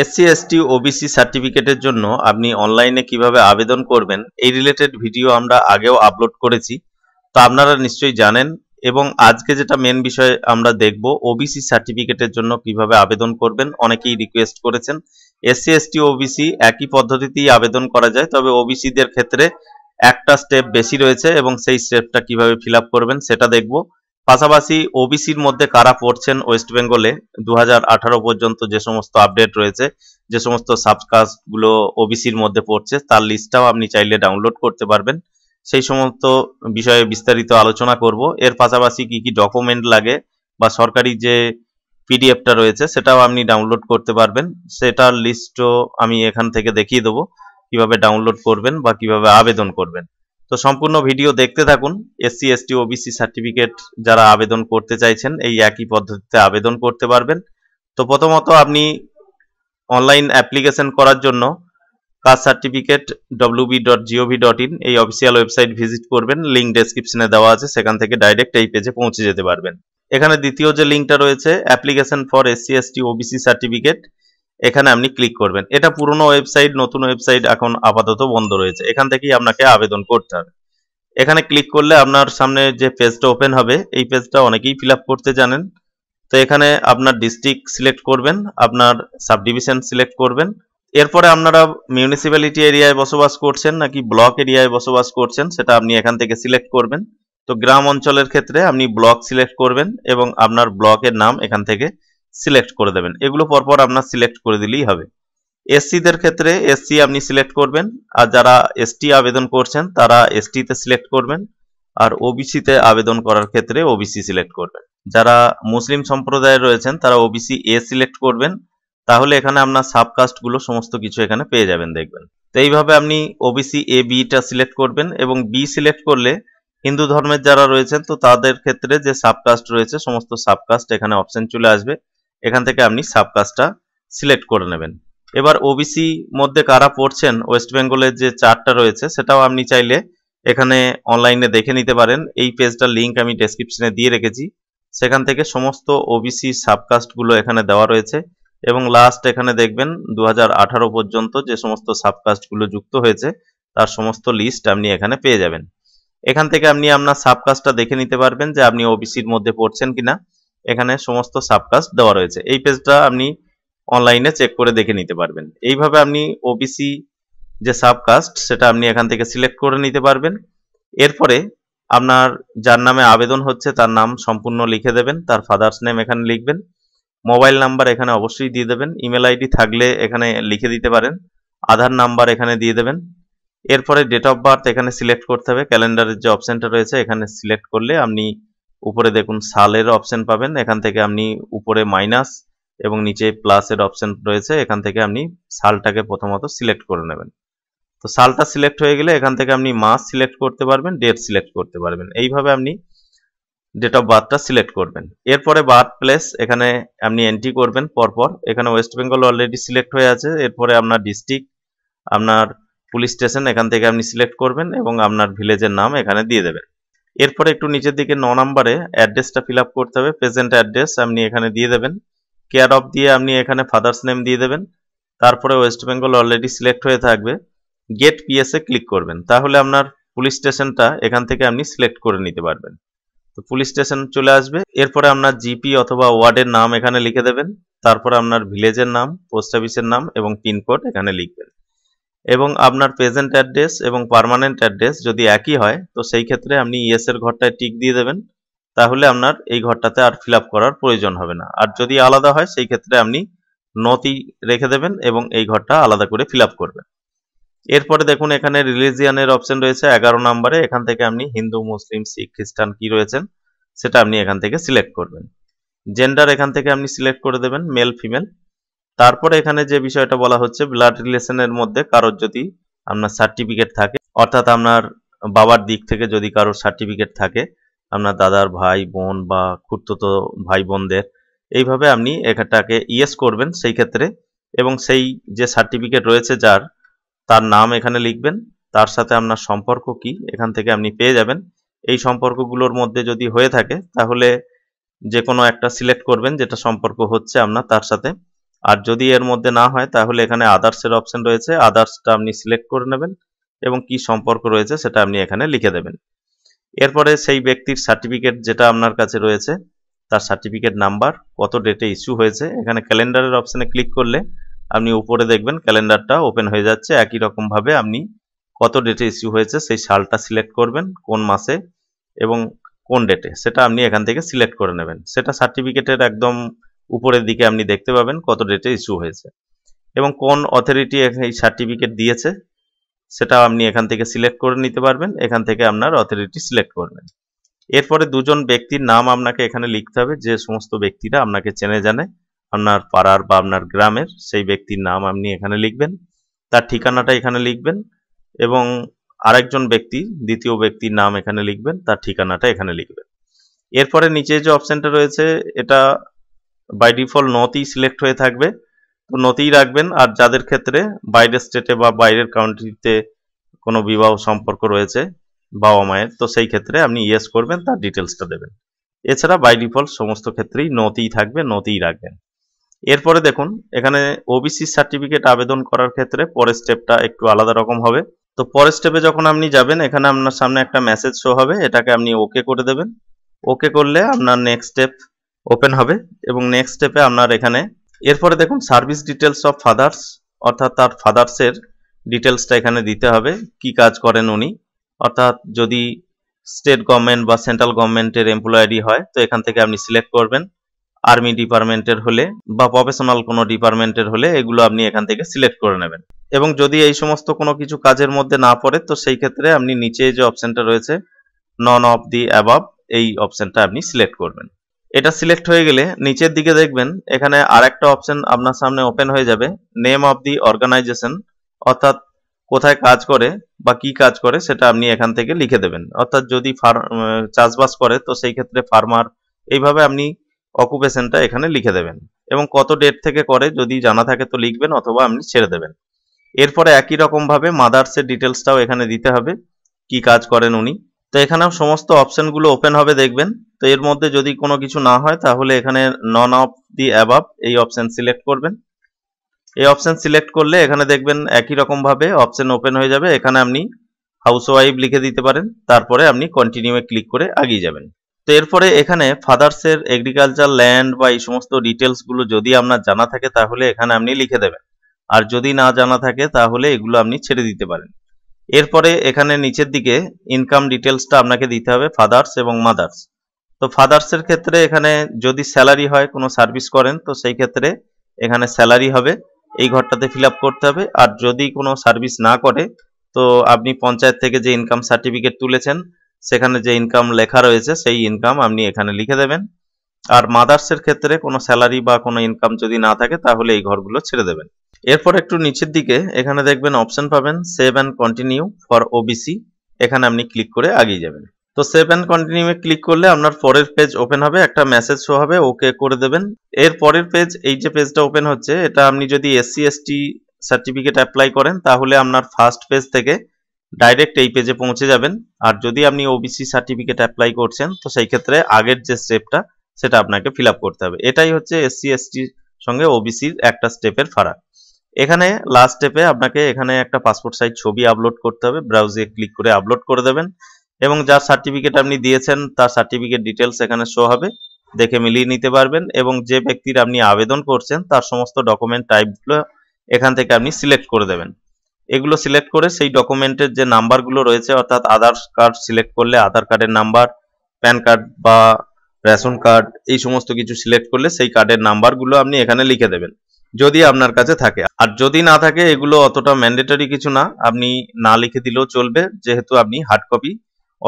SC ST OBC সার্টিফিকেটের জন্য আপনি অনলাইনে কিভাবে আবেদন করবেন এই রিলেটেড ভিডিও আমরা আগেও আপলোড করেছি তো আপনারা নিশ্চয়ই জানেন এবং আজকে যেটা মেন বিষয় আমরা দেখব ওবিসি সার্টিফিকেটের জন্য কিভাবে আবেদন করবেন অনেকেই রিকোয়েস্ট করেছেন এসসি এসটি ওবিসি একই পদ্ধতিতেই আবেদন করা যায় তবে ওবিসিদের ক্ষেত্রে একটা স্টেপ বেশি রয়েছে এবং সেই স্টেপটা কিভাবে ফিল করবেন সেটা দেখবো পাশাপাশি ওবিসির মধ্যে কারা পড়ছেন ওয়েস্ট বেঙ্গলে দু পর্যন্ত যে সমস্ত আপডেট রয়েছে যে সমস্ত সাবকাস্টগুলো ওবিসির মধ্যে পড়ছে তার লিস্টটাও আপনি চাইলে ডাউনলোড করতে পারবেন সেই সমস্ত বিষয়ে বিস্তারিত আলোচনা করব এর পাশাপাশি কি কি ডকুমেন্ট লাগে বা সরকারি যে পিডিএফটা রয়েছে সেটাও আপনি ডাউনলোড করতে পারবেন সেটার লিস্টও আমি এখান থেকে দেখিয়ে দেবো কিভাবে ডাউনলোড করবেন বা কিভাবে আবেদন করবেন তো সম্পূর্ণ ভিডিও দেখতে থাকুন এসসি এসটি ওবিসি সার্টিফিকেট যারা আবেদন করতে চাইছেন এই একই পদ্ধতিতে আবেদন করতে পারবেন তো প্রথমত আপনি অনলাইন অ্যাপ্লিকেশন করার জন্য caste certificate WB dot GOV dot in এই অফিসিয়াল ওয়েবসাইট ভিজিট করবেন লিঙ্ক ডেসক্রিপশনে দেওয়া আছে সেখান থেকে ডাইরেক্ট এই পেজে পৌঁছে যেতে পারবেন এখানে দ্বিতীয় যে লিঙ্কটা রয়েছে application for SC ST OBC certificate এখানে আপনি ক্লিক করবেন এটা পুরনো ওয়েবসাইট নতুন ওয়েবসাইট এখন আপাতত বন্ধ রয়েছে এখান থেকেই আপনাকে আবেদন করতে হবে এখানে ক্লিক করলে আপনার সামনে যে পেজটা ওপেন হবে এই পেজটা অনেকেই ফিল করতে জানেন তো এখানে আপনার ডিস্ট্রিক্ট সিলেক্ট করবেন আপনার সাব ডিভিশন সিলেক্ট করবেন এরপরে আপনারা মিউনিসিপ্যালিটি এরিয়ায় বসবাস করছেন নাকি ব্লক এরিয়ায় বসবাস করছেন সেটা আপনি এখান থেকে সিলেক্ট করবেন তো গ্রাম অঞ্চলের ক্ষেত্রে আপনি ব্লক সিলেক্ট করবেন এবং আপনার ব্লকের নাম এখান থেকে সিলেক্ট করে দেবেন এগুলো পরপর আপনার সিলেক্ট করে দিলেই হবে এসসিদের ক্ষেত্রে এসসি আপনি সিলেক্ট করবেন আর যারা এসটি আবেদন করছেন তারা এসটিতে সিলেক্ট করবেন আর ওবিসিতে আবেদন করার ক্ষেত্রে ওবিসি সিলেক্ট করবেন যারা মুসলিম সম্প্রদায়ের রয়েছেন তারা ওবিসি এ সিলেক্ট করবেন তাহলে এখানে আপনার সাবকাস্টগুলো সমস্ত কিছু এখানে পেয়ে যাবেন দেখবেন তো এইভাবে আপনি ওবিসি এ বিটা সিলেক্ট করবেন এবং বি সিলেক্ট করলে হিন্দু ধর্মের যারা রয়েছেন তো তাদের ক্ষেত্রে যে সাবকাস্ট রয়েছে সমস্ত সাবকাস্ট এখানে অপশন চলে আসবে এখান থেকে আপনি সাবকাস্টটা সিলেক্ট করে নেবেন এবার ওবিসি মধ্যে কারা পড়ছেন ওয়েস্ট বেঙ্গলের যে চার্টটা রয়েছে সেটাও আপনি চাইলে এখানে অনলাইনে দেখে নিতে পারেন এই পেজটার লিঙ্ক আমি ডেসক্রিপশনে দিয়ে রেখেছি সেখান থেকে সমস্ত ওবিসি সাবকাস্টগুলো এখানে দেওয়া রয়েছে এবং লাস্ট এখানে দেখবেন দু পর্যন্ত যে সমস্ত সাবকাস্টগুলো যুক্ত হয়েছে তার সমস্ত লিস্ট আপনি এখানে পেয়ে যাবেন এখান থেকে আপনি আপনার সাবকাস্টটা দেখে নিতে পারবেন যে আপনি ওবিসির মধ্যে পড়ছেন কিনা এখানে সমস্ত সাবকাস্ট দেওয়া রয়েছে এই পেজটা আপনি অনলাইনে চেক করে দেখে নিতে পারবেন এইভাবে আপনি ওবিসি যে সাবকাস্ট সেটা আপনি এখান থেকে সিলেক্ট করে নিতে পারবেন এরপরে আপনার যার নামে আবেদন হচ্ছে তার নাম সম্পূর্ণ লিখে দেবেন তার ফাদার্স নেম এখানে লিখবেন মোবাইল নাম্বার এখানে অবশ্যই দিয়ে দেবেন ইমেল আইডি থাকলে এখানে লিখে দিতে পারেন আধার নাম্বার এখানে দিয়ে দেবেন এরপরে ডেট অফ বার্থ এখানে সিলেক্ট করতে হবে ক্যালেন্ডারের যে অপশানটা রয়েছে এখানে সিলেক্ট করলে আপনি উপরে দেখুন সালের অপশন পাবেন এখান থেকে আপনি উপরে মাইনাস এবং নিচে প্লাসের অপশন রয়েছে এখান থেকে আপনি সালটাকে প্রথমত সিলেক্ট করে নেবেন তো সালটা সিলেক্ট হয়ে গেলে এখান থেকে আপনি মাস সিলেক্ট করতে পারবেন ডেট সিলেক্ট করতে পারবেন এইভাবে আপনি ডেট অফ বার্থটা সিলেক্ট করবেন এরপরে বার্থ প্লেস এখানে আপনি এন্ট্রি করবেন পরপর এখানে ওয়েস্ট বেঙ্গল অলরেডি সিলেক্ট হয়ে আছে এরপরে আপনার ডিস্ট্রিক্ট আপনার পুলিশ স্টেশন এখান থেকে আপনি সিলেক্ট করবেন এবং আপনার ভিলেজের নাম এখানে দিয়ে দেবেন এরপরে একটু নিচের দিকে ন নাম্বারে অ্যাড্রেসটা ফিল আপ করতে হবে প্রেজেন্ট অ্যাড্রেস আপনি এখানে দিয়ে দেবেন কেয়ার অফ দিয়ে আপনি এখানে ফাদার্স নেম দিয়ে দেবেন তারপরে ওয়েস্ট বেঙ্গল অলরেডি সিলেক্ট হয়ে থাকবে গেট পিএসএ ক্লিক করবেন তাহলে আপনার পুলিশ স্টেশনটা এখান থেকে আপনি সিলেক্ট করে নিতে পারবেন তো পুলিশ স্টেশন চলে আসবে এরপরে আপনার জিপি অথবা ওয়ার্ডের নাম এখানে লিখে দেবেন তারপরে আপনার ভিলেজের নাম পোস্ট অফিসের নাম এবং পিনকোড এখানে লিখবেন এবং আপনার প্রেজেন্ট অ্যাড্রেস এবং পারমানেন্ট অ্যাড্রেস যদি একই হয় তো সেই ক্ষেত্রে আপনি ইয়েস এর ঘরটায় টিক দিয়ে দেবেন তাহলে আপনার এই ঘরটাতে আর ফিল করার প্রয়োজন হবে না আর যদি আলাদা হয় সেই ক্ষেত্রে আপনি নথি রেখে দেবেন এবং এই ঘরটা আলাদা করে ফিল করবেন এরপরে দেখুন এখানে রিলিজিয়ানের অপশন রয়েছে এগারো নম্বরে এখান থেকে আপনি হিন্দু মুসলিম শিখ খ্রিস্টান কি রয়েছেন সেটা আপনি এখান থেকে সিলেক্ট করবেন জেন্ডার এখান থেকে আপনি সিলেক্ট করে দেবেন মেল ফিমেল তারপরে এখানে যে বিষয়টা বলা হচ্ছে ব্লাড রিলেশনের মধ্যে কারোর যদি আপনার সার্টিফিকেট থাকে অর্থাৎ আপনার বাবার দিক থেকে যদি কারোর সার্টিফিকেট থাকে আপনার দাদার ভাই বোন বা খুর্তুতো ভাই বোনদের এইভাবে আপনি এটাকে ইয়েস করবেন সেই ক্ষেত্রে এবং সেই যে সার্টিফিকেট রয়েছে যার তার নাম এখানে লিখবেন তার সাথে আপনার সম্পর্ক কি এখান থেকে আপনি পেয়ে যাবেন এই সম্পর্কগুলোর মধ্যে যদি হয়ে থাকে তাহলে যে কোনো একটা সিলেক্ট করবেন যেটা সম্পর্ক হচ্ছে আপনার তার সাথে আর যদি এর মধ্যে না হয় তাহলে এখানে আদার্সের অপশন রয়েছে আদার্সটা আপনি সিলেক্ট করে নেবেন এবং কি সম্পর্ক রয়েছে সেটা আপনি এখানে লিখে দেবেন এরপরে সেই ব্যক্তির সার্টিফিকেট যেটা আপনার কাছে রয়েছে তার সার্টিফিকেট নাম্বার কত ডেটে ইস্যু হয়েছে এখানে ক্যালেন্ডারের অপশানে ক্লিক করলে আপনি উপরে দেখবেন ক্যালেন্ডারটা ওপেন হয়ে যাচ্ছে একই রকমভাবে আপনি কত ডেটে ইস্যু হয়েছে সেই সালটা সিলেক্ট করবেন কোন মাসে এবং কোন ডেটে সেটা আপনি এখান থেকে সিলেক্ট করে নেবেন সেটা সার্টিফিকেটের একদম উপরের দিকে আপনি দেখতে পাবেন কত ডেটে ইস্যু হয়েছে এবং কোন অথরিটি এই সার্টিফিকেট দিয়েছে সেটা আপনি এখান থেকে সিলেক্ট করে নিতে পারবেন এখান থেকে আপনার অথরিটি সিলেক্ট করবেন এরপরে দুজন ব্যক্তির নাম আপনাকে এখানে লিখতে হবে যে সমস্ত ব্যক্তিরা আপনাকে চেনে জানে আপনার পাড়ার বা আপনার গ্রামের সেই ব্যক্তির নাম আপনি এখানে লিখবেন তার ঠিকানাটা এখানে লিখবেন এবং আরেকজন ব্যক্তি দ্বিতীয় ব্যক্তির নাম এখানে লিখবেন তার ঠিকানাটা এখানে লিখবেন এরপরে নিচে যে অপশানটা রয়েছে এটা বাই ডিফল্ট নতেই সিলেক্ট হয়ে থাকবে তো নথই রাখবেন আর যাদের ক্ষেত্রে বাইরের স্টেটে বা বাইরের কাউন্ট্রিতে কোনো বিবাহ সম্পর্ক রয়েছে বাবা মায়ের তো সেই ক্ষেত্রে আপনি ইয়েস করবেন তার ডিটেলসটা দেবেন এছাড়া বাই ডিফল্ট সমস্ত ক্ষেত্রেই নথই থাকবে নথই রাখবেন এরপরে দেখুন এখানে ওবিসি সার্টিফিকেট আবেদন করার ক্ষেত্রে পরের স্টেপটা একটু আলাদা রকম হবে তো পরের স্টেপে যখন আপনি যাবেন এখানে আপনার সামনে একটা মেসেজ শো হবে এটাকে আপনি ওকে করে দেবেন ওকে করলে আপনার নেক্সট স্টেপ ওপেন হবে এবং নেক্সট স্টেপে আপনার এখানে এরপরে দেখুন সার্ভিস ডিটেলস অফ ফাদার্স অর্থাৎ তার ফাদার্সের ডিটেলসটা এখানে দিতে হবে কি কাজ করেন উনি অর্থাৎ যদি স্টেট গভর্নমেন্ট বা সেন্ট্রাল গভর্নমেন্টের এমপ্লয়ারি হয় তো এখান থেকে আপনি সিলেক্ট করবেন আর্মি ডিপার্টমেন্টের হলে বা প্রফেশনাল কোনো ডিপার্টমেন্টের হলে এগুলো আপনি এখান থেকে সিলেক্ট করে নেবেন এবং যদি এই সমস্ত কোনো কিছু কাজের মধ্যে না পড়ে তো সেই ক্ষেত্রে আপনি নিচে যে অপশানটা রয়েছে নন অফ দি অ্যাবাব এই অপশানটা আপনি সিলেক্ট করবেন এটা সিলেক্ট হয়ে গেলে নিচের দিকে দেখবেন এখানে আর একটা অপশন আপনার সামনে ওপেন হয়ে যাবে নেম অফ দি অর্গানাইজেশন অর্থাৎ কোথায় কাজ করে বা কি কাজ করে সেটা আপনি এখান থেকে লিখে দেবেন অর্থাৎ যদি চাষবাস করে তো সেই ক্ষেত্রে ফার্মার এইভাবে আপনি অকুপেশনটা এখানে লিখে দেবেন এবং কত ডেট থেকে করে যদি জানা থাকে তো লিখবেন অথবা আপনি ছেড়ে দেবেন এরপরে একই রকমভাবে মাদার্সের ডিটেলসটাও এখানে দিতে হবে কি কাজ করেন উনি তো এখানে সমস্ত অপশনগুলো ওপেন হবে দেখবেন তো এর মধ্যে যদি কোনো কিছু না হয় তাহলে এখানে নন অফ দি অ্যাবাব এই অপশান সিলেক্ট করবেন এই অপশান সিলেক্ট করলে এখানে দেখবেন একই রকমভাবে অপশান ওপেন হয়ে যাবে এখানে আপনি হাউস ওয়াইফ লিখে দিতে পারেন তারপরে আপনি কন্টিনিউ ক্লিক করে আগিয়ে যাবেন তো এরপরে এখানে ফাদার্সের এগ্রিকালচার ল্যান্ড বা এই সমস্ত ডিটেলসগুলো যদি আপনার জানা থাকে তাহলে এখানে আপনি লিখে দেবেন আর যদি না জানা থাকে তাহলে এগুলো আপনি ছেড়ে দিতে পারেন এরপরে এখানে নিচের দিকে ইনকাম ডিটেলসটা আপনাকে দিতে হবে ফাদার্স এবং মাদার্স তো ফাদার্সের ক্ষেত্রে এখানে যদি স্যালারি হয় কোনো সার্ভিস করেন তো সেই ক্ষেত্রে এখানে স্যালারি হবে এই ঘরটাতে ফিল করতে হবে আর যদি কোনো সার্ভিস না করে তো আপনি পঞ্চায়েত থেকে যে ইনকাম সার্টিফিকেট তুলেছেন সেখানে যে ইনকাম লেখা রয়েছে সেই ইনকাম আপনি এখানে লিখে দেবেন আর মাদার্সের ক্ষেত্রে কোনো স্যালারি বা কোনো ইনকাম যদি না থাকে তাহলে এই ঘরগুলো ছেড়ে দেবেন এরপর একটু নিচের দিকে এখানে দেখবেন অপশন পাবেন save and continue for OBC এখানে আপনি ক্লিক করে আগিয়ে যাবেন তো সেভ অ্যান্ড কন্টিনিউ এ ক্লিক করলে আপনার পরের পেজ ওপেন হবে একটা মেসেজ শো হবে ওকে করে দেবেন এর পরের পেজ এই যে পেজটা ওপেন হচ্ছে এটা আপনি যদি এসসি এসটি সার্টিফিকেট অ্যাপ্লাই করেন তাহলে আপনার ফার্স্ট পেজ থেকে ডাইরেক্ট এই পেজে পৌঁছে যাবেন আর যদি আপনি ওবিসি সার্টিফিকেট অ্যাপ্লাই করছেন তো সেই ক্ষেত্রে আগের যে স্টেপটা সেটা আপনাকে ফিল করতে হবে এটাই হচ্ছে এসসি এসটির সঙ্গে ওবিসির একটা স্টেপের ফারাক এখানে লাস্ট স্টেপে আপনাকে এখানে একটা পাসপোর্ট সাইজ ছবি আপলোড করতে হবে ব্রাউজে ক্লিক করে আপলোড করে দেবেন এবং যার সার্টিফিকেট আপনি দিয়েছেন তার সার্টিফিকেট ডিটেলস এখানে শো হবে দেখে মিলিয়ে নিতে পারবেন এবং যে ব্যক্তির আপনি আবেদন করছেন তার সমস্ত ডকুমেন্ট টাইপগুলো এখান থেকে আপনি সিলেক্ট করে দেবেন এগুলো সিলেক্ট করে সেই ডকুমেন্টের যে নাম্বারগুলো রয়েছে অর্থাৎ আধার কার্ড সিলেক্ট করলে আধার কার্ডের নাম্বার প্যান কার্ড বা রেশন কার্ড এই সমস্ত কিছু সিলেক্ট করলে সেই কার্ডের নাম্বারগুলো আপনি এখানে লিখে দেবেন যদি আপনার কাছে থাকে আর যদি না থাকে এগুলো অতটা ম্যান্ডেটরি কিছু না আপনি না লিখে দিলেও চলবে যেহেতু আপনি হার্ড কপি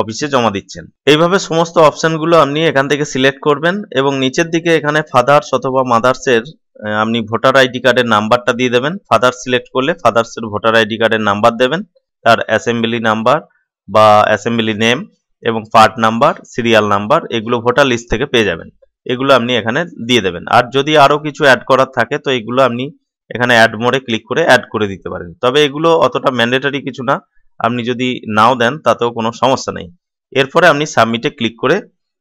অফিসে জমা দিচ্ছেন এইভাবে সমস্ত অপশানগুলো আপনি এখান থেকে সিলেক্ট করবেন এবং নিচের দিকে এখানে ফাদার্স অথবা মাদার্সের আপনি ভোটার আইডি কার্ডের নাম্বারটা দিয়ে দেবেন ফাদার সিলেক্ট করলে ফাদার্সের ভোটার আইডি কার্ডের নাম্বার দেবেন তার অ্যাসেম্বলি নাম্বার বা অ্যাসেম্বলি নেম এবং পার্ট নাম্বার সিরিয়াল নাম্বার এগুলো ভোটার লিস্ট থেকে পেয়ে যাবেন এগুলো আপনি এখানে দিয়ে দেবেন আর যদি আরও কিছু অ্যাড করার থাকে তো এগুলো আপনি এখানে অ্যাড মোড়ে ক্লিক করে অ্যাড করে দিতে পারেন তবে এগুলো অতটা ম্যান্ডেটারি কিছু না আপনি যদি নাও দেন তাতেও কোনো সমস্যা নেই এরপরে আপনি সাবমিটে ক্লিক করে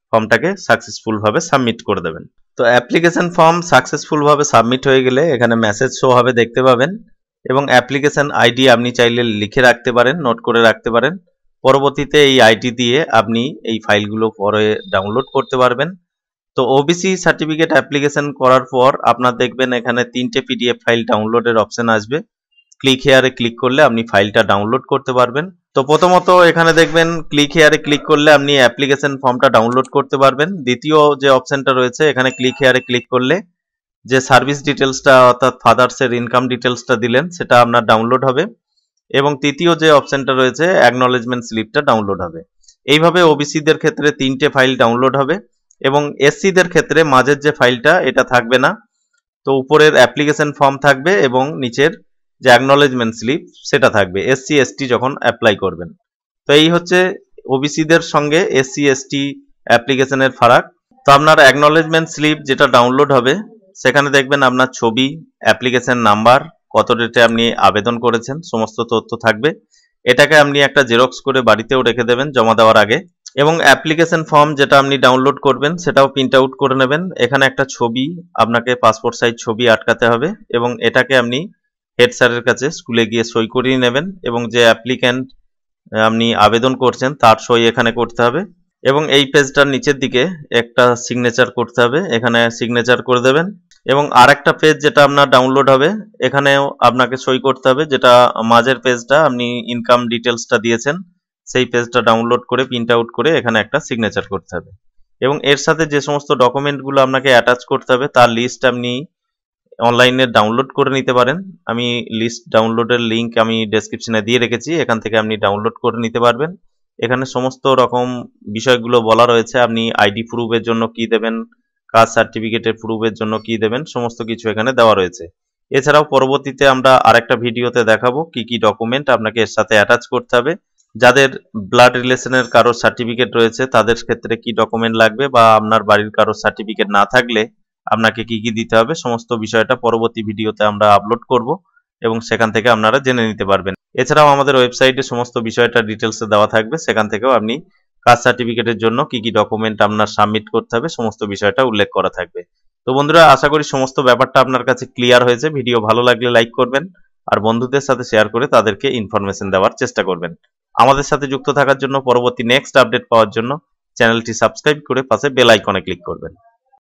ফর্মটাকে সাকসেসফুলভাবে সাবমিট করে দেবেন তো অ্যাপ্লিকেশন ফর্ম সাকসেসফুলভাবে সাবমিট হয়ে গেলে এখানে মেসেজ শো হবে দেখতে পাবেন এবং অ্যাপ্লিকেশন আইডি আপনি চাইলে লিখে রাখতে পারেন নোট করে রাখতে পারেন পরবর্তীতে এই আইডি দিয়ে আপনি এই ফাইলগুলো পরে ডাউনলোড করতে পারবেন তো ওবিসি সার্টিফিকেট অ্যাপ্লিকেশন করার পর আপনার দেখবেন এখানে তিনটে পিডিএফ ফাইল ডাউনলোডের অপশন আসবে ক্লিক হেয়ারে ক্লিক করলে আপনি ফাইলটা ডাউনলোড করতে পারবেন তো প্রথমত এখানে দেখবেন ক্লিক হেয়ারে ক্লিক করলে আপনি অ্যাপ্লিকেশন ফর্মটা ডাউনলোড করতে পারবেন দ্বিতীয় যে অপশনটা রয়েছে এখানে ক্লিক হেয়ারে ক্লিক করলে যে সার্ভিস ডিটেলসটা অর্থাৎ ফাদার্সের ইনকাম ডিটেলসটা দিলেন সেটা আপনার ডাউনলোড হবে এবং তৃতীয় যে অপশনটা রয়েছে অ্যাকনোলেজমেন্ট স্লিপটা ডাউনলোড হবে এইভাবে ওবিসিদের ক্ষেত্রে তিনটে ফাইল ডাউনলোড হবে এবং এসসিদের ক্ষেত্রে মাঝের যে ফাইলটা এটা থাকবে না তো উপরের অ্যাপ্লিকেশন ফর্ম থাকবে এবং নিচের যে অ্যাকনোলেজমেন্ট স্লিপ সেটা থাকবে এসসি এসটি যখন অ্যাপ্লাই করবেন তো এই হচ্ছে ওবিসিদের সঙ্গে এসসি এসটি অ্যাপ্লিকেশনের ফারাক তো আপনার অ্যাকনোলেজমেন্ট স্লিপ যেটা ডাউনলোড হবে সেখানে দেখবেন আপনার ছবি অ্যাপ্লিকেশন নাম্বার কত ডেটে আপনি আবেদন করেছেন সমস্ত তথ্য থাকবে এটাকে আপনি একটা জেরক্স করে বাড়িতেও রেখে দেবেন জমা দেওয়ার আগে এবং অ্যাপ্লিকেশন ফর্ম যেটা আপনি ডাউনলোড করবেন সেটাও প্রিন্ট আউট করে নেবেন এখানে একটা ছবি আপনাকে পাসপোর্ট সাইজ ছবি আটকাতে হবে এবং এটাকে আপনি হেড স্যারের কাছে স্কুলে গিয়ে সই করিয়ে নেবেন এবং যে অ্যাপ্লিক্যান্ট আপনি আবেদন করছেন তার সই এখানে করতে হবে এবং এই পেজটার নিচের দিকে একটা সিগনেচার করতে হবে এখানে সিগনেচার করে দেবেন এবং আর একটা পেজ যেটা আপনার ডাউনলোড হবে এখানেও আপনাকে সই করতে হবে যেটা মাঝের পেজটা আপনি ইনকাম ডিটেলসটা দিয়েছেন সেই পেজটা ডাউনলোড করে প্রিন্ট আউট করে এখানে একটা সিগনেচার করতে হবে এবং এর সাথে যে সমস্ত ডকুমেন্টগুলো আপনাকে অ্যাটাচ করতে হবে তার লিস্ট আপনি অনলাইনে ডাউনলোড করে নিতে পারেন আমি লিস্ট ডাউনলোডের লিঙ্ক আমি ডেসক্রিপশনে দিয়ে রেখেছি এখান থেকে আপনি ডাউনলোড করে নিতে পারবেন এখানে সমস্ত রকম বিষয়গুলো বলা রয়েছে আপনি আইডি প্রুফের জন্য কি দেবেন কাজ সার্টিফিকেটের প্রুফের জন্য কি দেবেন সমস্ত কিছু এখানে দেওয়া রয়েছে এছাড়াও পরবর্তীতে আমরা আরেকটা ভিডিওতে দেখাবো কি কি ডকুমেন্ট আপনাকে এর সাথে অ্যাটাচ করতে হবে যাদের ব্লাড রিলেশনের কারো সার্টিফিকেট রয়েছে তাদের ক্ষেত্রে কি ডকুমেন্ট লাগবে বা আপনার বাড়ির কারো সার্টিফিকেট না থাকলে আপনাকে কি কি দিতে হবে সমস্ত বিষয়টা পরবর্তী ভিডিওতে আমরা আপলোড করব এবং সেখান থেকে আপনারা জেনে নিতে পারবেন এছাড়াও আমাদের ওয়েবসাইটে সমস্ত বিষয়টা ডিটেলসে দেওয়া থাকবে সেখান থেকেও আপনি কাস্ট সার্টিফিকেটের জন্য কি কি ডকুমেন্ট আপনার সাবমিট করতে হবে সমস্ত বিষয়টা উল্লেখ করা থাকবে তো বন্ধুরা আশা করি সমস্ত ব্যাপারটা আপনার কাছে ক্লিয়ার হয়েছে ভিডিও ভালো লাগলে লাইক করবেন আর বন্ধুদের সাথে শেয়ার করে তাদেরকে ইনফরমেশন দেওয়ার চেষ্টা করবেন আমাদের সাথে যুক্ত থাকার জন্য পরবর্তী নেক্সট আপডেট পাওয়ার জন্য চ্যানেলটি সাবস্ক্রাইব করে পাশে বেল আইকনে ক্লিক করবেন